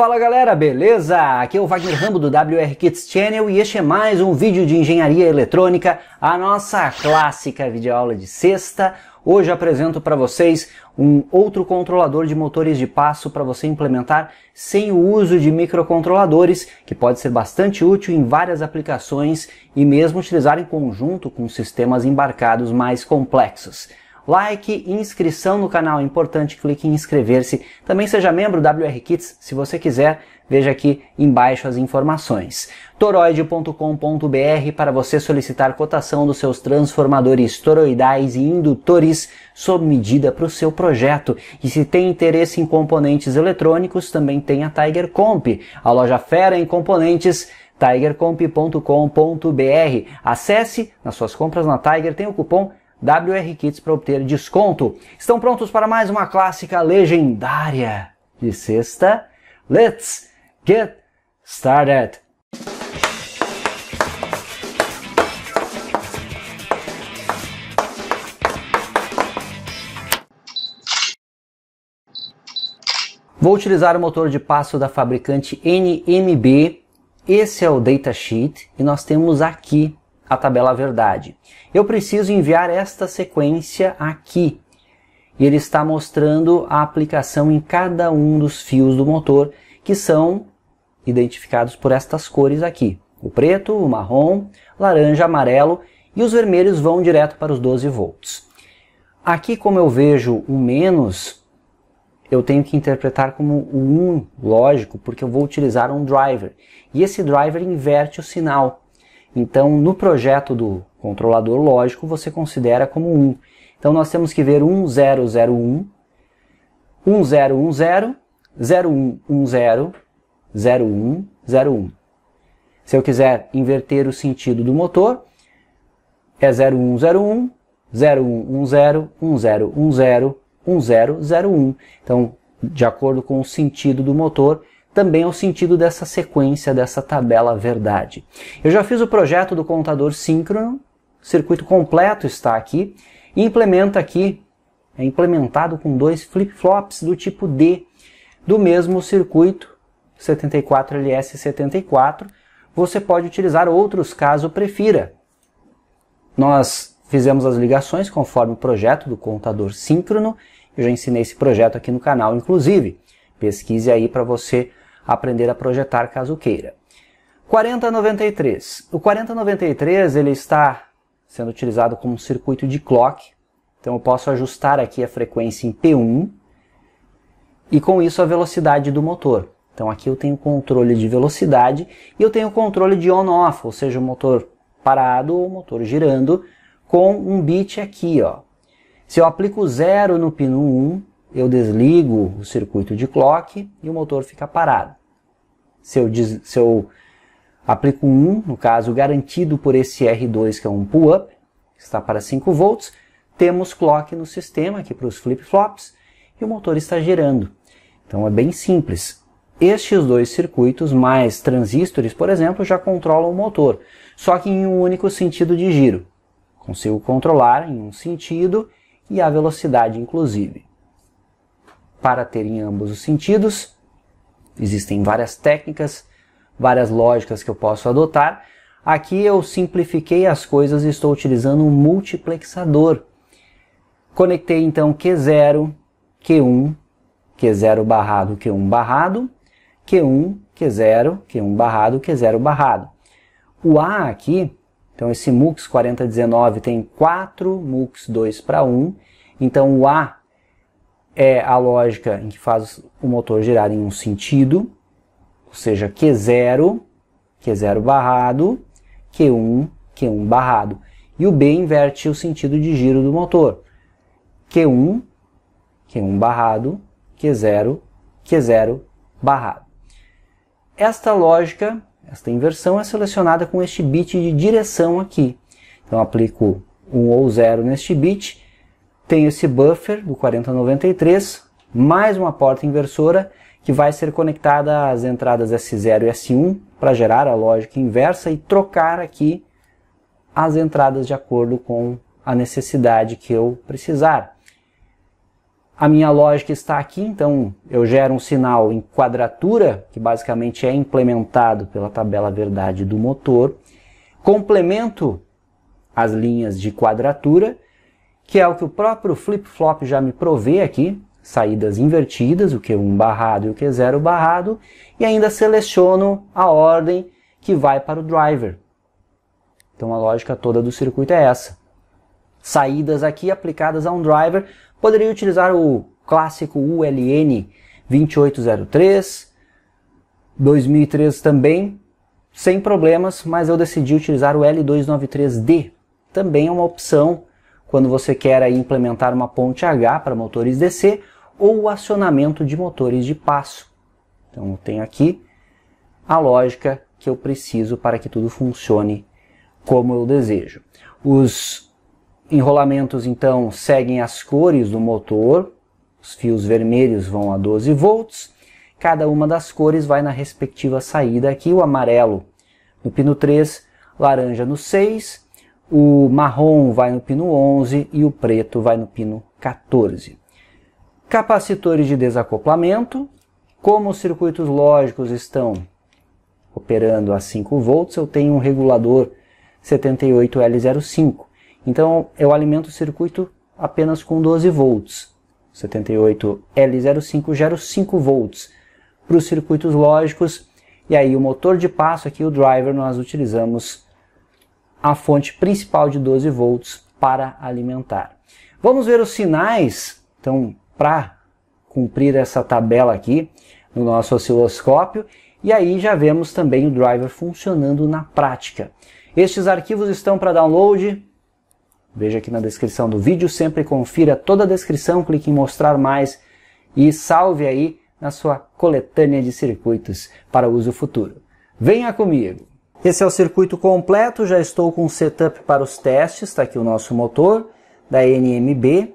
Fala galera, beleza? Aqui é o Wagner Rambo do WR Kids Channel e este é mais um vídeo de engenharia eletrônica, a nossa clássica videoaula de sexta. Hoje apresento para vocês um outro controlador de motores de passo para você implementar sem o uso de microcontroladores, que pode ser bastante útil em várias aplicações e mesmo utilizar em conjunto com sistemas embarcados mais complexos like, inscrição no canal, é importante, clique em inscrever-se. Também seja membro WR Kits, se você quiser, veja aqui embaixo as informações. toroide.com.br para você solicitar cotação dos seus transformadores toroidais e indutores sob medida para o seu projeto. E se tem interesse em componentes eletrônicos, também tem a Tiger Comp, a loja fera em componentes tigercomp.com.br. Acesse nas suas compras na Tiger, tem o cupom WR Kits para obter desconto. Estão prontos para mais uma clássica legendária de sexta? Let's get started! Vou utilizar o motor de passo da fabricante NMB. Esse é o datasheet e nós temos aqui a tabela verdade. Eu preciso enviar esta sequência aqui. E ele está mostrando a aplicação em cada um dos fios do motor, que são identificados por estas cores aqui. O preto, o marrom, laranja, amarelo e os vermelhos vão direto para os 12 volts. Aqui, como eu vejo o menos, eu tenho que interpretar como o 1, lógico, porque eu vou utilizar um driver. E esse driver inverte o sinal. Então, no projeto do controlador lógico, você considera como 1. Então, nós temos que ver 1001, 1010, 0110, 0101. Se eu quiser inverter o sentido do motor, é 0101, 0110, 1010, 1001. Então, de acordo com o sentido do motor, também ao sentido dessa sequência, dessa tabela verdade. Eu já fiz o projeto do contador síncrono, circuito completo está aqui, e implementa aqui, é implementado com dois flip-flops do tipo D, do mesmo circuito 74LS74, você pode utilizar outros caso prefira. Nós fizemos as ligações conforme o projeto do contador síncrono, eu já ensinei esse projeto aqui no canal, inclusive. Pesquise aí para você aprender a projetar caso queira. 4093. O 4093 ele está sendo utilizado como um circuito de clock. Então eu posso ajustar aqui a frequência em P1 e com isso a velocidade do motor. Então aqui eu tenho controle de velocidade e eu tenho controle de on-off, ou seja, o motor parado ou o motor girando com um bit aqui, ó. Se eu aplico zero no pino 1, eu desligo o circuito de clock e o motor fica parado. Se eu, des, se eu aplico 1, um, no caso garantido por esse R2 que é um pull-up, está para 5 volts, temos clock no sistema aqui para os flip-flops e o motor está girando. Então é bem simples. Estes dois circuitos, mais transistores, por exemplo, já controlam o motor, só que em um único sentido de giro. Consigo controlar em um sentido e a velocidade, inclusive para ter em ambos os sentidos. Existem várias técnicas, várias lógicas que eu posso adotar. Aqui eu simplifiquei as coisas e estou utilizando um multiplexador. Conectei então Q0, Q1, Q0 barrado, Q1 barrado, Q1, Q0, Q1 barrado, Q0 barrado. O A aqui, então esse MUX 4019 tem 4 MUX 2 para 1, então o A é a lógica em que faz o motor girar em um sentido, ou seja, Q0, Q0 barrado, Q1, Q1 barrado. E o B inverte o sentido de giro do motor. Q1, Q1 barrado, Q0, Q0 barrado. Esta lógica, esta inversão é selecionada com este bit de direção aqui. Então aplico 1 ou 0 neste bit tenho esse buffer do 4093, mais uma porta inversora que vai ser conectada às entradas S0 e S1 para gerar a lógica inversa e trocar aqui as entradas de acordo com a necessidade que eu precisar. A minha lógica está aqui, então eu gero um sinal em quadratura, que basicamente é implementado pela tabela verdade do motor. Complemento as linhas de quadratura que é o que o próprio flip-flop já me provê aqui, saídas invertidas, o Q1 barrado e o Q0 barrado, e ainda seleciono a ordem que vai para o driver. Então a lógica toda do circuito é essa. Saídas aqui aplicadas a um driver, poderia utilizar o clássico ULN 2803, 2003 também, sem problemas, mas eu decidi utilizar o L293D. Também é uma opção quando você quer aí, implementar uma ponte H para motores DC ou o acionamento de motores de passo. Então eu tenho aqui a lógica que eu preciso para que tudo funcione como eu desejo. Os enrolamentos então seguem as cores do motor, os fios vermelhos vão a 12 volts, cada uma das cores vai na respectiva saída aqui, o amarelo no pino 3, laranja no 6 o marrom vai no pino 11 e o preto vai no pino 14. Capacitores de desacoplamento, como os circuitos lógicos estão operando a 5 volts, eu tenho um regulador 78L05. Então eu alimento o circuito apenas com 12 volts. 78L05 gera 5 volts para os circuitos lógicos. E aí o motor de passo aqui, o driver, nós utilizamos a fonte principal de 12 volts para alimentar. Vamos ver os sinais, então, para cumprir essa tabela aqui no nosso osciloscópio. E aí já vemos também o driver funcionando na prática. Estes arquivos estão para download. Veja aqui na descrição do vídeo, sempre confira toda a descrição, clique em mostrar mais e salve aí na sua coletânea de circuitos para uso futuro. Venha comigo! Esse é o circuito completo, já estou com o setup para os testes, está aqui o nosso motor da NMB,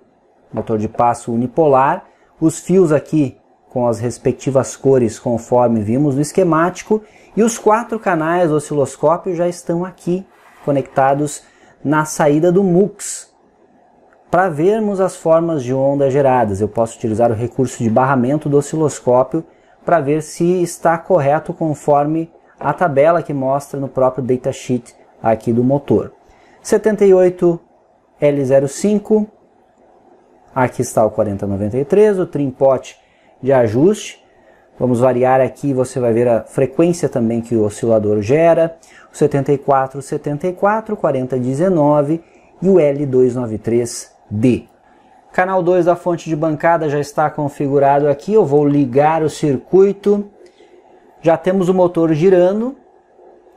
motor de passo unipolar, os fios aqui com as respectivas cores conforme vimos no esquemático e os quatro canais do osciloscópio já estão aqui conectados na saída do MUX. Para vermos as formas de onda geradas, eu posso utilizar o recurso de barramento do osciloscópio para ver se está correto conforme a tabela que mostra no próprio datasheet aqui do motor. 78L05, aqui está o 4093, o trim pot de ajuste. Vamos variar aqui, você vai ver a frequência também que o oscilador gera. O 74, 74, 4019 e o L293D. Canal 2 da fonte de bancada já está configurado aqui. Eu vou ligar o circuito já temos o motor girando,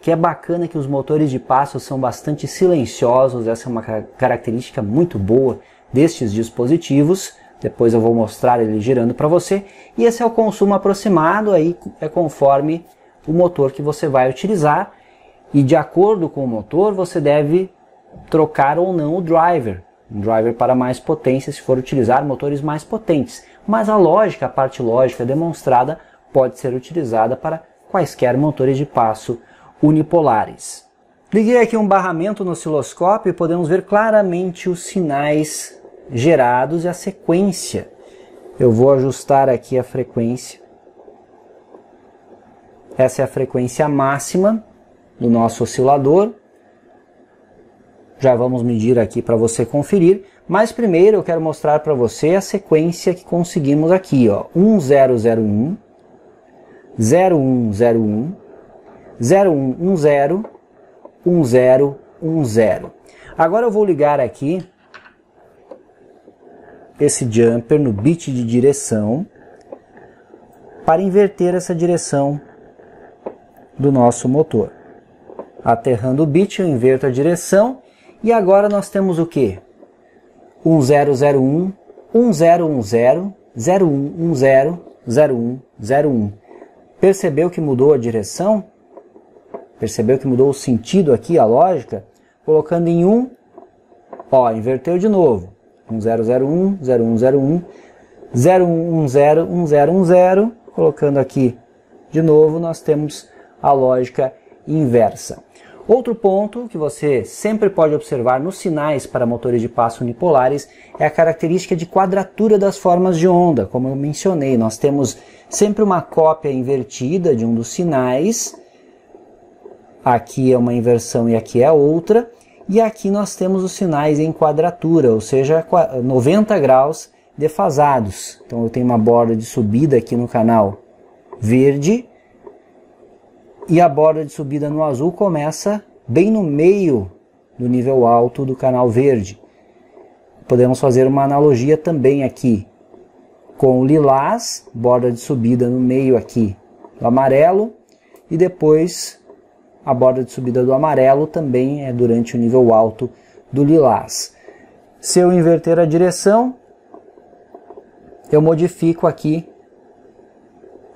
que é bacana que os motores de passo são bastante silenciosos, essa é uma característica muito boa destes dispositivos. Depois eu vou mostrar ele girando para você. E esse é o consumo aproximado, aí é conforme o motor que você vai utilizar. E de acordo com o motor, você deve trocar ou não o driver. Um driver para mais potência se for utilizar motores mais potentes. Mas a lógica, a parte lógica é demonstrada pode ser utilizada para quaisquer motores de passo unipolares. Liguei aqui um barramento no osciloscópio e podemos ver claramente os sinais gerados e a sequência. Eu vou ajustar aqui a frequência. Essa é a frequência máxima do nosso oscilador. Já vamos medir aqui para você conferir, mas primeiro eu quero mostrar para você a sequência que conseguimos aqui, ó, 1001 0101 0110 1010. Agora eu vou ligar aqui esse jumper no bit de direção para inverter essa direção do nosso motor. Aterrando o bit, eu inverto a direção e agora nós temos o que? 1001, 1010, 0110, 0101. Percebeu que mudou a direção? Percebeu que mudou o sentido aqui, a lógica? Colocando em 1, um, ó, inverteu de novo. 1001, 0101, 0110, 1010, colocando aqui de novo, nós temos a lógica inversa. Outro ponto que você sempre pode observar nos sinais para motores de passo unipolares é a característica de quadratura das formas de onda. Como eu mencionei, nós temos sempre uma cópia invertida de um dos sinais. Aqui é uma inversão e aqui é outra. E aqui nós temos os sinais em quadratura, ou seja, 90 graus defasados. Então eu tenho uma borda de subida aqui no canal verde e a borda de subida no azul começa bem no meio do nível alto do canal verde. Podemos fazer uma analogia também aqui com o lilás, borda de subida no meio aqui do amarelo e depois a borda de subida do amarelo também é durante o nível alto do lilás. Se eu inverter a direção, eu modifico aqui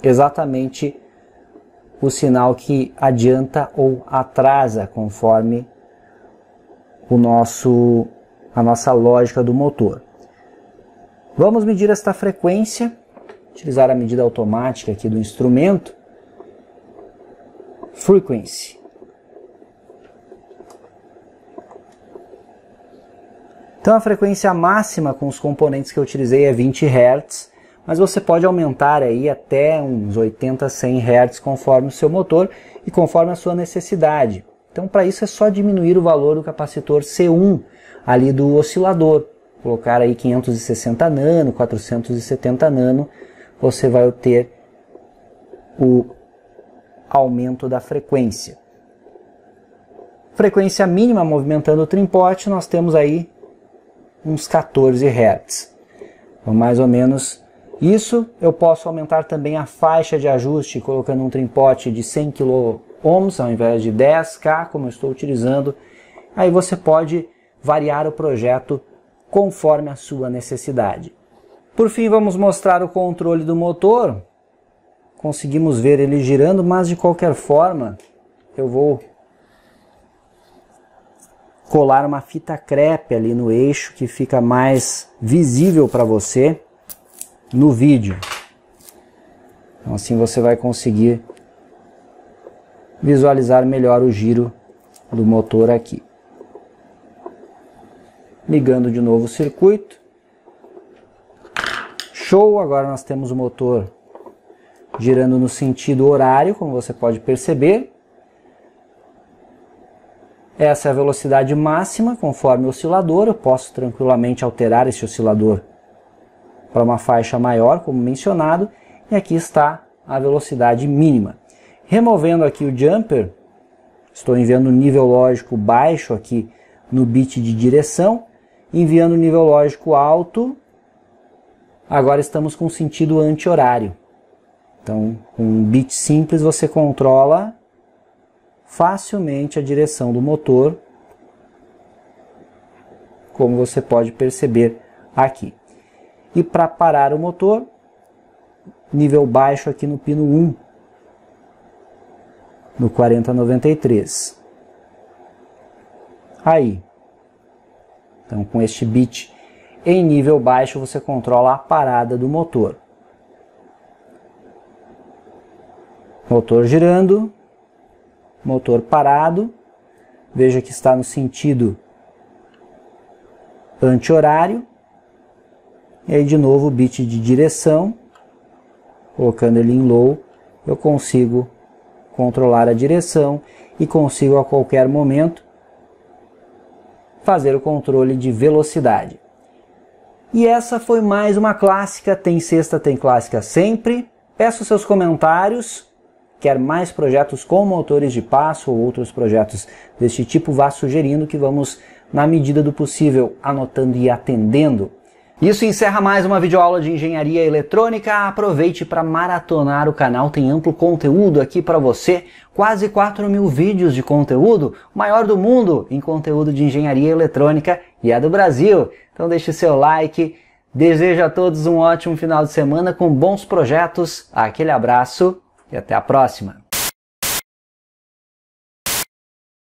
exatamente o sinal que adianta ou atrasa conforme o nosso a nossa lógica do motor. Vamos medir esta frequência, utilizar a medida automática aqui do instrumento. Frequency. Então a frequência máxima com os componentes que eu utilizei é 20 Hz mas você pode aumentar aí até uns 80, 100 Hz conforme o seu motor e conforme a sua necessidade. Então para isso é só diminuir o valor do capacitor C1 ali do oscilador, colocar aí 560 nano, 470 nano, você vai obter o aumento da frequência. Frequência mínima movimentando o trimpote, nós temos aí uns 14 Hz. Então, mais ou menos isso eu posso aumentar também a faixa de ajuste colocando um trimpote de 100 kΩ ao invés de 10K, como eu estou utilizando. Aí você pode variar o projeto conforme a sua necessidade. Por fim, vamos mostrar o controle do motor. Conseguimos ver ele girando, mas de qualquer forma, eu vou colar uma fita crepe ali no eixo que fica mais visível para você no vídeo. Então, assim você vai conseguir visualizar melhor o giro do motor aqui. Ligando de novo o circuito. Show! Agora nós temos o motor girando no sentido horário, como você pode perceber. Essa é a velocidade máxima, conforme o oscilador. Eu posso tranquilamente alterar esse oscilador para uma faixa maior, como mencionado, e aqui está a velocidade mínima. Removendo aqui o jumper, estou enviando um nível lógico baixo aqui no bit de direção, enviando um nível lógico alto, agora estamos com sentido anti-horário. Então, com um bit simples você controla facilmente a direção do motor, como você pode perceber aqui. E para parar o motor, nível baixo aqui no pino 1, no 4093. Aí. Então com este bit em nível baixo você controla a parada do motor. Motor girando, motor parado. Veja que está no sentido anti-horário e aí de novo o bit de direção, colocando ele em low, eu consigo controlar a direção e consigo a qualquer momento fazer o controle de velocidade. E essa foi mais uma clássica, tem sexta, tem clássica sempre. Peço seus comentários. Quer mais projetos com motores de passo ou outros projetos deste tipo, vá sugerindo que vamos, na medida do possível, anotando e atendendo isso encerra mais uma videoaula de engenharia eletrônica. Aproveite para maratonar o canal, tem amplo conteúdo aqui para você. Quase 4 mil vídeos de conteúdo, o maior do mundo em conteúdo de engenharia eletrônica e é do Brasil. Então deixe seu like. Desejo a todos um ótimo final de semana com bons projetos. Aquele abraço e até a próxima.